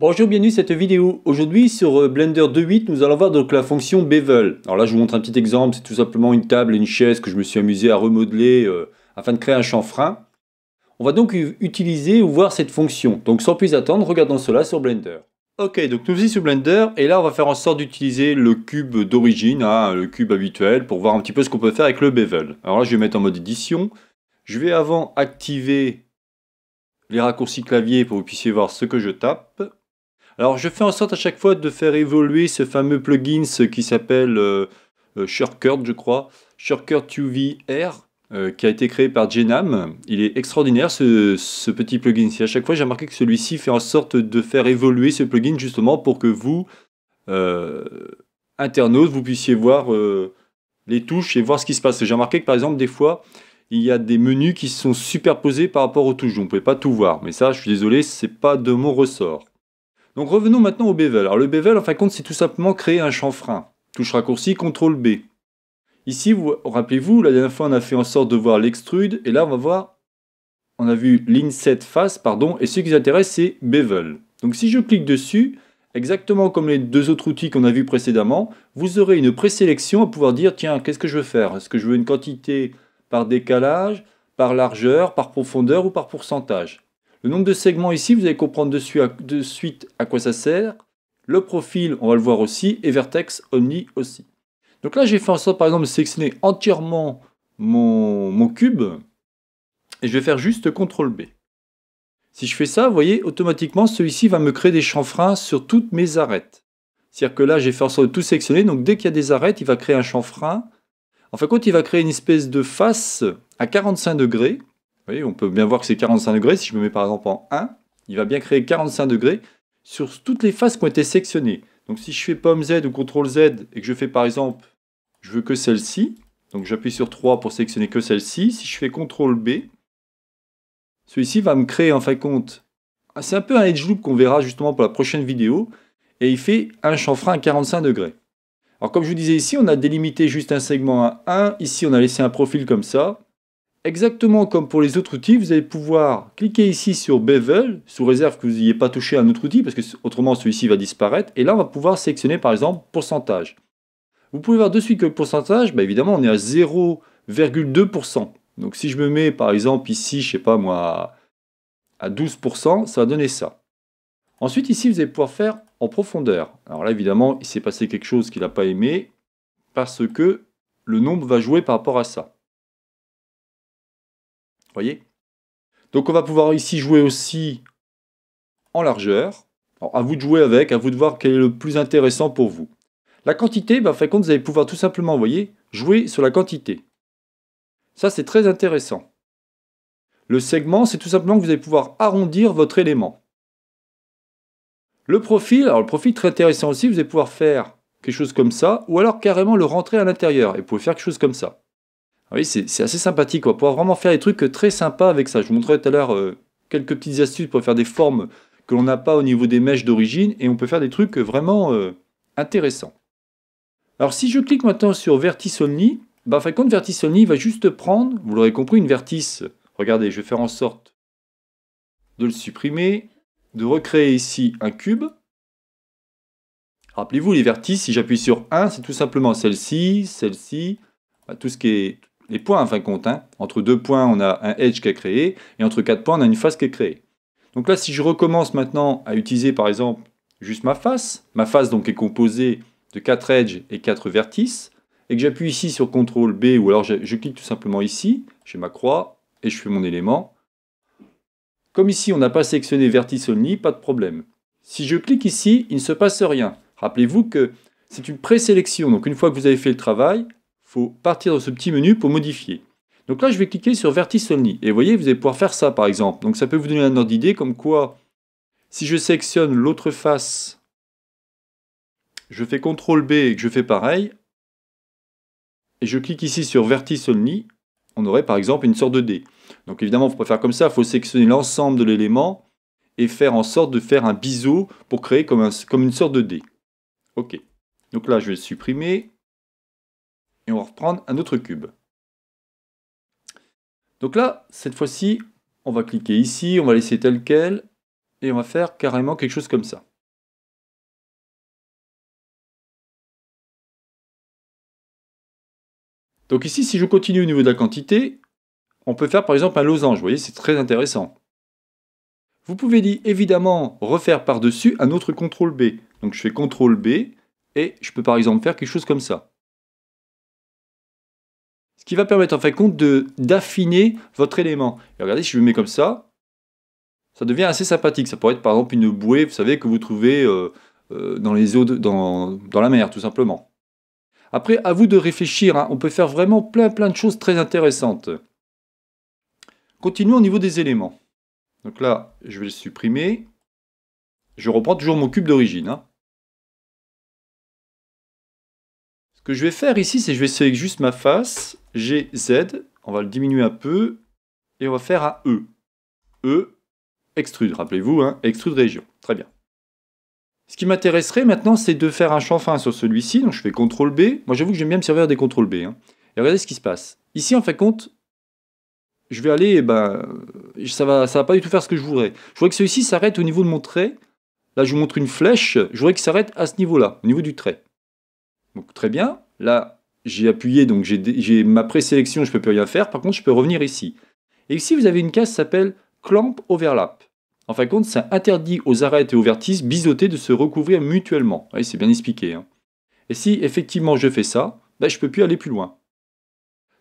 Bonjour, bienvenue à cette vidéo. Aujourd'hui sur euh, Blender 2.8, nous allons voir donc la fonction Bevel. Alors là, je vous montre un petit exemple, c'est tout simplement une table et une chaise que je me suis amusé à remodeler euh, afin de créer un chanfrein. On va donc utiliser ou voir cette fonction. Donc sans plus attendre, regardons cela sur Blender. Ok, donc nous voici sur Blender et là on va faire en sorte d'utiliser le cube d'origine, hein, le cube habituel, pour voir un petit peu ce qu'on peut faire avec le Bevel. Alors là, je vais mettre en mode édition. Je vais avant activer les raccourcis clavier pour que vous puissiez voir ce que je tape. Alors je fais en sorte à chaque fois de faire évoluer ce fameux plugin qui s'appelle euh, euh je crois, Shurkert UV euh, qui a été créé par Genam. Il est extraordinaire ce, petit plugin. et à chaque fois j'ai remarqué que celui-ci fait en sorte de faire évoluer ce plugin justement pour que vous, euh, internautes, vous puissiez voir les touches et voir ce qui se passe. J'ai remarqué que par exemple des fois, il y a des menus qui sont superposés par rapport aux touches. Donc vous ne pouvez pas tout voir. Mais ça, je suis désolé, ce n'est pas de mon ressort. Donc revenons maintenant au bevel. Alors le bevel, en fin de compte, c'est tout simplement créer un chanfrein. Touche raccourci, CTRL B. Ici, vous rappelez-vous, la dernière fois, on a fait en sorte de voir l'extrude, et là, on va voir, on a vu l'inset face, pardon, et ce qui nous intéresse, c'est bevel. Donc si je clique dessus, exactement comme les deux autres outils qu'on a vus précédemment, vous aurez une présélection à pouvoir dire, tiens, qu'est-ce que je veux faire Est-ce que je veux une quantité par décalage, par largeur, par profondeur ou par pourcentage le nombre de segments ici, vous allez comprendre de suite à quoi ça sert. Le profil, on va le voir aussi, et vertex only aussi. Donc là, j'ai fait en sorte, par exemple, de sélectionner entièrement mon, mon cube, et je vais faire juste CTRL B. Si je fais ça, vous voyez, automatiquement, celui-ci va me créer des chanfreins sur toutes mes arêtes. C'est-à-dire que là, j'ai fait en sorte de tout sélectionner, donc dès qu'il y a des arêtes, il va créer un chanfrein. En fin de compte, il va créer une espèce de face à 45 degrés, vous voyez, on peut bien voir que c'est 45 degrés. Si je me mets par exemple en 1, il va bien créer 45 degrés sur toutes les faces qui ont été sectionnées. Donc si je fais pomme Z ou CTRL Z et que je fais par exemple, je veux que celle-ci, donc j'appuie sur 3 pour sélectionner que celle-ci. Si je fais CTRL B, celui-ci va me créer en fin de compte, ah, c'est un peu un edge loop qu'on verra justement pour la prochaine vidéo, et il fait un chanfrein à 45 degrés. Alors comme je vous disais ici, on a délimité juste un segment à 1, ici on a laissé un profil comme ça, Exactement comme pour les autres outils, vous allez pouvoir cliquer ici sur Bevel, sous réserve que vous n'ayez pas touché un autre outil, parce que autrement celui-ci va disparaître. Et là, on va pouvoir sélectionner par exemple pourcentage. Vous pouvez voir de suite que le pourcentage, bah, évidemment, on est à 0,2%. Donc si je me mets par exemple ici, je ne sais pas moi, à 12%, ça va donner ça. Ensuite, ici, vous allez pouvoir faire en profondeur. Alors là, évidemment, il s'est passé quelque chose qu'il n'a pas aimé, parce que le nombre va jouer par rapport à ça voyez Donc on va pouvoir ici jouer aussi en largeur. Alors à vous de jouer avec, à vous de voir quel est le plus intéressant pour vous. La quantité, bah, fait vous allez pouvoir tout simplement, voyez, jouer sur la quantité. Ça, c'est très intéressant. Le segment, c'est tout simplement que vous allez pouvoir arrondir votre élément. Le profil, alors le profil très intéressant aussi, vous allez pouvoir faire quelque chose comme ça, ou alors carrément le rentrer à l'intérieur, et vous pouvez faire quelque chose comme ça. Ah oui, c'est assez sympathique. On va pouvoir vraiment faire des trucs euh, très sympas avec ça. Je vous montrerai tout à l'heure euh, quelques petites astuces pour faire des formes que l'on n'a pas au niveau des mèches d'origine et on peut faire des trucs euh, vraiment intéressants. Alors si je clique maintenant sur Vertice Only, bah, Vertice va juste prendre, vous l'aurez compris, une vertice. Regardez, je vais faire en sorte de le supprimer, de recréer ici un cube. Rappelez-vous, les vertices, si j'appuie sur 1, c'est tout simplement celle-ci, celle-ci, bah, tout ce qui est les points en fin compte. Entre deux points, on a un edge qui est créé, et entre quatre points, on a une face qui est créée. Donc là, si je recommence maintenant à utiliser par exemple juste ma face, ma face donc est composée de quatre edges et quatre vertices, et que j'appuie ici sur CTRL B, ou alors je, je clique tout simplement ici, j'ai ma croix, et je fais mon élément. Comme ici, on n'a pas sélectionné vertice only, pas de problème. Si je clique ici, il ne se passe rien. Rappelez-vous que c'est une présélection, donc une fois que vous avez fait le travail, faut partir dans ce petit menu pour modifier. Donc là, je vais cliquer sur Vertice Only. Et vous voyez, vous allez pouvoir faire ça, par exemple. Donc ça peut vous donner un ordre d'idée comme quoi, si je sélectionne l'autre face, je fais CTRL B et que je fais pareil, et je clique ici sur Vertice Only, on aurait par exemple une sorte de D Donc évidemment, vous pouvez faire comme ça, il faut sélectionner l'ensemble de l'élément et faire en sorte de faire un biseau pour créer comme, une sorte de dé. Ok. Donc là, je vais supprimer et on va reprendre un autre cube. Donc là, cette fois-ci, on va cliquer ici, on va laisser tel quel, et on va faire carrément quelque chose comme ça. Donc ici, si je continue au niveau de la quantité, on peut faire par exemple un losange, vous voyez, c'est très intéressant. Vous pouvez évidemment refaire par-dessus un autre CTRL B. Donc je fais CTRL B, et je peux par exemple faire quelque chose comme ça ce qui va permettre en fin de compte d'affiner votre élément. Et regardez, si je le mets comme ça, ça devient assez sympathique. Ça pourrait être par exemple une bouée, vous savez, que vous trouvez euh, euh, dans les eaux, dans, la mer, tout simplement. Après, à vous de réfléchir, hein. on peut faire vraiment plein plein de choses très intéressantes. Continuons au niveau des éléments. Donc là, je vais le supprimer. Je reprends toujours mon cube d'origine. Hein. que je vais faire ici, c'est je vais sélectionner juste ma face, GZ, Z, on va le diminuer un peu, et on va faire un E. E, extrude, rappelez-vous, hein, extrude région, très bien. Ce qui m'intéresserait maintenant, c'est de faire un fin sur celui-ci, donc je fais CTRL B, moi j'avoue que j'aime bien me servir des CTRL B, hein. et regardez ce qui se passe. Ici, en fin fait, de compte, je vais aller, eh ben, ça va, ça va pas du tout faire ce que je voudrais. Je voudrais que celui-ci s'arrête au niveau de mon trait. Là, je vous montre une flèche. Je voudrais qu'il s'arrête à ce niveau-là, au niveau du trait. Donc très bien, là j'ai appuyé, donc j'ai ma présélection, je ne peux plus rien faire, par contre je peux revenir ici. Et ici vous avez une case qui s'appelle Clamp Overlap. En fin de compte, ça interdit aux arêtes et aux vertices biseautées de se recouvrir mutuellement. Oui, c'est bien expliqué. Hein. Et si effectivement je fais ça, bah, je ne peux plus aller plus loin.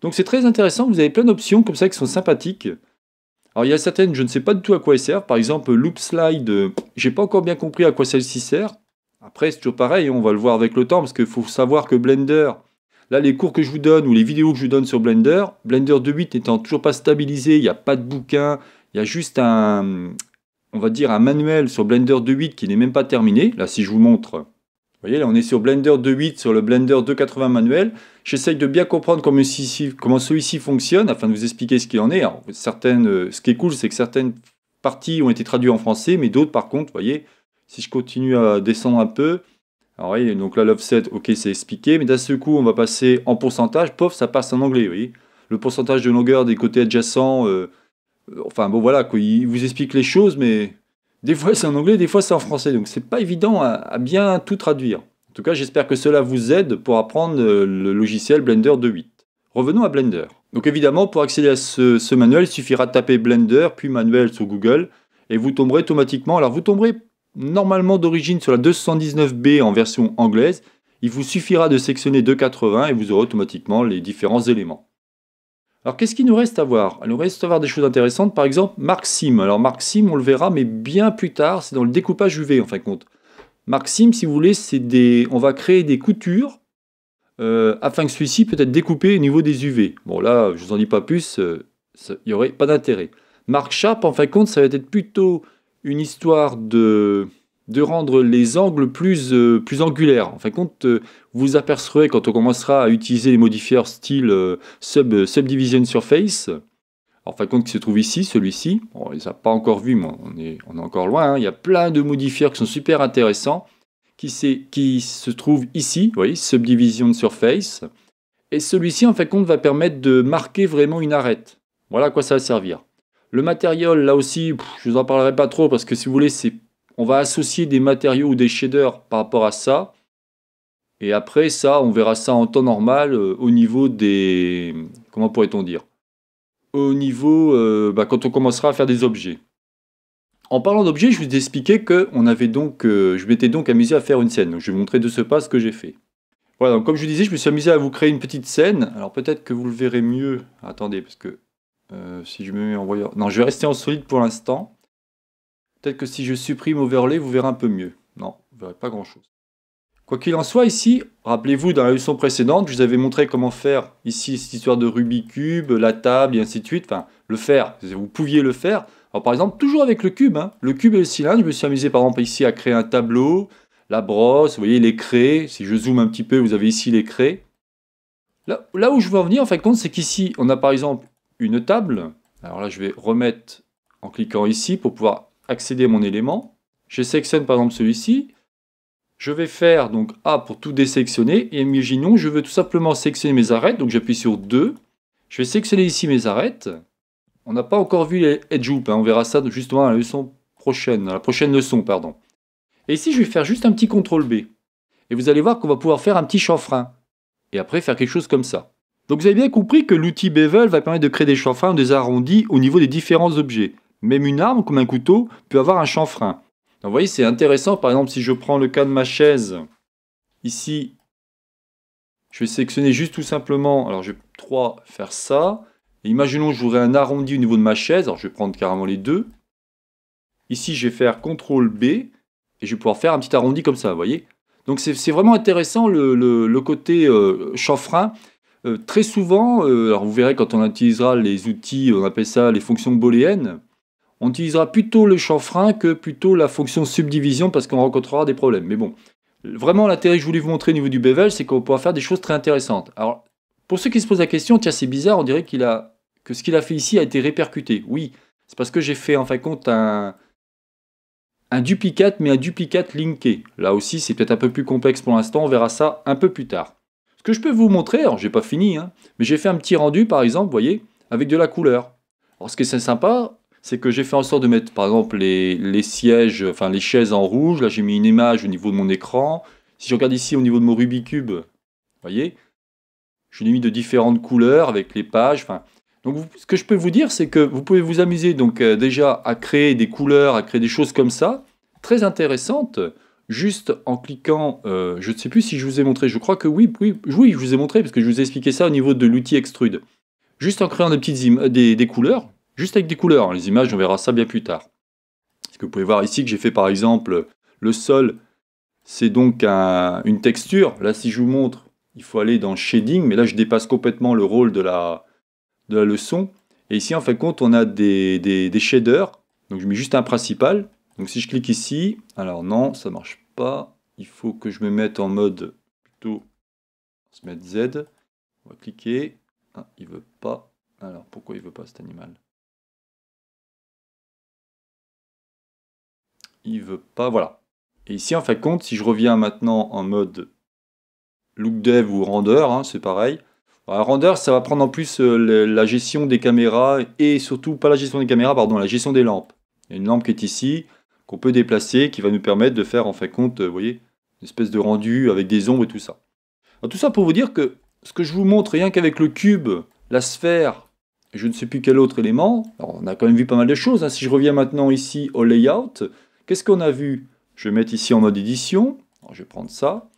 Donc c'est très intéressant, vous avez plein d'options comme ça qui sont sympathiques. Alors il y a certaines, je ne sais pas du tout à quoi elles servent. Par exemple, Loop Slide, je euh, j'ai pas encore bien compris à quoi celle-ci sert. Après, c'est toujours pareil, on va le voir avec le temps, parce qu'il faut savoir que Blender, là, les cours que je vous donne ou les vidéos que je vous donne sur Blender, Blender 2.8 n'étant toujours pas stabilisé, il n'y a pas de bouquin, il y a juste un, on va dire, un manuel sur Blender 2.8 qui n'est même pas terminé. Là, si je vous montre, vous voyez, là, on est sur Blender 2.8, sur le Blender 2.80 manuel. J'essaye de bien comprendre comment celui-ci fonctionne afin de vous expliquer ce qu'il en est. certaines, ce qui est cool, c'est que certaines parties ont été traduites en français, mais d'autres, par contre, vous voyez, si je continue à descendre un peu, alors oui, donc là l'offset, ok, c'est expliqué, mais d'un seul coup, on va passer en pourcentage, pof, ça passe en anglais, oui. Le pourcentage de longueur des côtés adjacents, euh, enfin bon voilà, il vous explique les choses, mais des fois c'est en anglais, des fois c'est en français, donc c'est pas évident à, bien tout traduire. En tout cas, j'espère que cela vous aide pour apprendre euh, le logiciel Blender 2.8. Revenons à Blender. Donc évidemment, pour accéder à ce, ce manuel, il suffira de taper Blender, puis manuel sur Google, et vous tomberez automatiquement. Alors vous tomberez normalement d'origine sur la 219B en version anglaise, il vous suffira de sectionner 280 et vous aurez automatiquement les différents éléments. Alors qu'est-ce qu'il nous reste à voir Il nous reste à voir des choses intéressantes, par exemple Marksim. Alors Marksim, on le verra, mais bien plus tard, c'est dans le découpage UV en fin de compte. Marksim, si vous voulez, c'est des... on va créer des coutures euh, afin que celui-ci peut être découpé au niveau des UV. Bon là, je ne vous en dis pas plus, euh, il n'y aurait pas d'intérêt. Mark Sharp, en fin de compte, ça va être plutôt une histoire de, de rendre les angles plus, euh, plus angulaires. En fin de compte, euh, vous apercevrez quand on commencera à utiliser les modifiers style euh, sub, Subdivision Surface, en fin de compte qui se trouve ici, celui-ci, on ne les a pas encore vus, mais on est, encore loin, hein, il y a plein de modifiers qui sont super intéressants, qui, qui se trouvent ici, vous voyez, Subdivision Surface, et celui-ci en fin de compte va permettre de marquer vraiment une arête. Voilà à quoi ça va servir. Le matériel, là aussi, je ne vous en parlerai pas trop parce que si vous voulez, on va associer des matériaux ou des shaders par rapport à ça. Et après ça, on verra ça en temps normal euh, au niveau des... Comment pourrait-on dire Au niveau... Euh, bah, quand on commencera à faire des objets. En parlant d'objets, je vous ai expliqué que avait donc, euh, je m'étais donc amusé à faire une scène. Donc, je vais vous montrer de ce pas ce que j'ai fait. Voilà, donc comme je vous disais, je me suis amusé à vous créer une petite scène. Alors peut-être que vous le verrez mieux. Attendez, parce que euh, si je me mets en voyant, Non, je vais rester en solide pour l'instant. Peut-être que si je supprime overlay, vous verrez un peu mieux. Non, vous verrez pas grand-chose. Quoi qu'il en soit, ici, rappelez-vous, dans la leçon précédente, je vous avais montré comment faire ici cette histoire de Rubik's Cube, la table et ainsi de suite. Enfin, le faire, vous pouviez le faire. Alors par exemple, toujours avec le cube, hein. le cube et le cylindre, je me suis amusé par exemple ici à créer un tableau, la brosse, vous voyez les craies. Si je zoome un petit peu, vous avez ici les craies. Là, là où je veux en venir, en fin de compte, c'est qu'ici, on a par exemple une table. Alors là, je vais remettre en cliquant ici pour pouvoir accéder à mon élément. Je sélectionne par exemple celui-ci. Je vais faire donc A pour tout désélectionner. Et imaginons, je veux tout simplement sélectionner mes arêtes. Donc j'appuie sur 2. Je vais sélectionner ici mes arêtes. On n'a pas encore vu les edge hein. On verra ça justement à la leçon prochaine. la prochaine leçon, pardon. Et ici, je vais faire juste un petit CTRL B. Et vous allez voir qu'on va pouvoir faire un petit chanfrein. Et après, faire quelque chose comme ça. Donc vous avez bien compris que l'outil bevel va permettre de créer des chanfreins ou des arrondis au niveau des différents objets. Même une arme, comme un couteau, peut avoir un chanfrein. Donc vous voyez, c'est intéressant. Par exemple, si je prends le cas de ma chaise, ici, je vais sélectionner juste tout simplement, alors je vais 3 faire ça. Et imaginons que voudrais un arrondi au niveau de ma chaise, alors je vais prendre carrément les deux. Ici, je vais faire CTRL B, et je vais pouvoir faire un petit arrondi comme ça, vous voyez. Donc c'est vraiment intéressant le, côté euh, chanfrein euh, très souvent, euh, alors vous verrez quand on utilisera les outils, on appelle ça les fonctions booléennes, on utilisera plutôt le chanfrein que plutôt la fonction subdivision parce qu'on rencontrera des problèmes. Mais bon, vraiment l'intérêt que je voulais vous montrer au niveau du bevel, c'est qu'on pourra faire des choses très intéressantes. Alors, pour ceux qui se posent la question, tiens c'est bizarre, on dirait a que ce qu'il a fait ici a été répercuté. Oui, c'est parce que j'ai fait en fin de compte un, un duplicate, mais un duplicate linké. Là aussi, c'est peut-être un peu plus complexe pour l'instant, on verra ça un peu plus tard que je peux vous montrer, je j'ai pas fini, hein, mais j'ai fait un petit rendu par exemple, voyez, avec de la couleur. Alors ce qui est sympa, c'est que j'ai fait en sorte de mettre par exemple les, sièges, enfin les chaises en rouge, là j'ai mis une image au niveau de mon écran. Si je regarde ici au niveau de mon Rubik's Cube, voyez, je l'ai mis de différentes couleurs avec les pages, enfin... Donc ce que je peux vous dire, c'est que vous pouvez vous amuser donc euh, déjà à créer des couleurs, à créer des choses comme ça, très intéressantes, juste en cliquant, euh, je ne sais plus si je vous ai montré, je crois que oui, oui, oui, je vous ai montré, parce que je vous ai expliqué ça au niveau de l'outil extrude. Juste en créant des petites des, couleurs, juste avec des couleurs, hein, les images, on verra ça bien plus tard. Ce que vous pouvez voir ici, que j'ai fait par exemple le sol, c'est donc une texture. Là, si je vous montre, il faut aller dans shading, mais là, je dépasse complètement le rôle de la, de la leçon. Et ici, en fait de compte, on a des, des, des shaders. Donc, je mets juste un principal donc si je clique ici, alors non, ça marche pas. Il faut que je me mette en mode plutôt se mettre Z. On va cliquer. Ah, il veut pas. Alors pourquoi il ne veut pas cet animal Il ne veut pas, voilà. Et ici, en fin de compte, si je reviens maintenant en mode look dev ou render, hein, c'est pareil. render, ça va prendre en plus euh, la gestion des caméras et surtout, pas la gestion des caméras, pardon, la gestion des lampes. Il y a une lampe qui est ici qu'on peut déplacer, qui va nous permettre de faire en fin de compte, vous euh, voyez, une espèce de rendu avec des ombres et tout ça. tout ça pour vous dire que ce que je vous montre, rien qu'avec le cube, la sphère, et je ne sais plus quel autre élément, on a quand même vu pas mal de choses. Hein. Si je reviens maintenant ici au layout, qu'est-ce qu'on a vu Je vais mettre ici en mode édition, je vais prendre ça.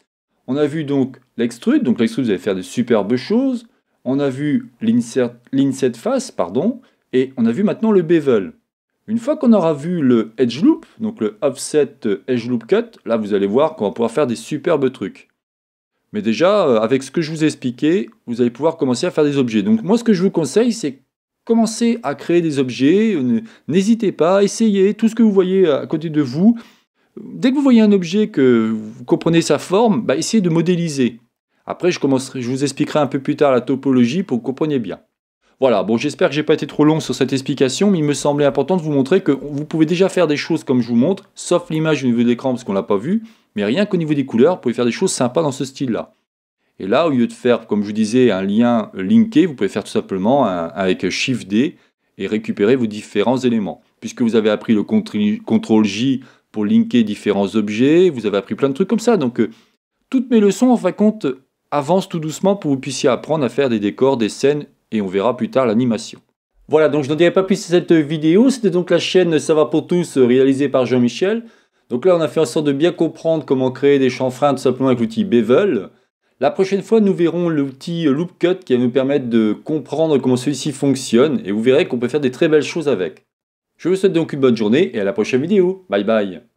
On a vu donc l'extrude, donc l'extrude vous allez faire de superbes choses. On a vu l'inset face, pardon, et on a vu maintenant le bevel. Une fois qu'on aura vu le edge loop, donc le offset euh, edge loop cut, là vous allez voir qu'on va pouvoir faire des superbes trucs. Mais déjà, euh, avec ce que je vous ai expliqué, vous allez pouvoir commencer à faire des objets. Donc moi ce que je vous conseille, c'est commencer à créer des objets, euh, n'hésitez pas, essayez tout ce que vous voyez à côté de vous. Dès que vous voyez un objet que vous comprenez sa forme, bah essayez de modéliser. Après, je, commencerai, je vous expliquerai un peu plus tard la topologie pour que vous compreniez bien. Voilà, bon j'espère que j'ai pas été trop long sur cette explication, mais il me semblait important de vous montrer que vous pouvez déjà faire des choses comme je vous montre, sauf l'image au niveau de l'écran parce qu'on l'a pas vu, mais rien qu'au niveau des couleurs, vous pouvez faire des choses sympas dans ce style-là. Et là, au lieu de faire, comme je vous disais, un lien linké, vous pouvez faire tout simplement avec Shift D et récupérer vos différents éléments. Puisque vous avez appris le CTRL J pour linker différents objets, vous avez appris plein de trucs comme ça. Donc, euh, toutes mes leçons, en fin de compte, avancent tout doucement pour que vous puissiez apprendre à faire des décors, des scènes et on verra plus tard l'animation. Voilà, donc je n'en dirai pas plus sur cette vidéo. C'était donc la chaîne Ça va pour tous réalisée par Jean-Michel. Donc là, on a fait en sorte de bien comprendre comment créer des chanfreins tout simplement avec l'outil Bevel. La prochaine fois, nous verrons l'outil Loop Cut qui va nous permettre de comprendre comment celui-ci fonctionne et vous verrez qu'on peut faire des très belles choses avec. Je vous souhaite donc une bonne journée et à la prochaine vidéo. Bye bye